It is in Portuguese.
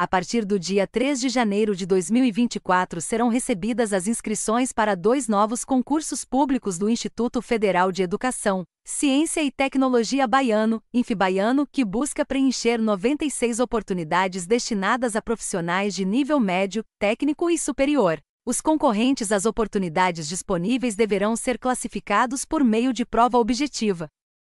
a partir do dia 3 de janeiro de 2024 serão recebidas as inscrições para dois novos concursos públicos do Instituto Federal de Educação, Ciência e Tecnologia Baiano, Infibaiano, que busca preencher 96 oportunidades destinadas a profissionais de nível médio, técnico e superior. Os concorrentes às oportunidades disponíveis deverão ser classificados por meio de prova objetiva,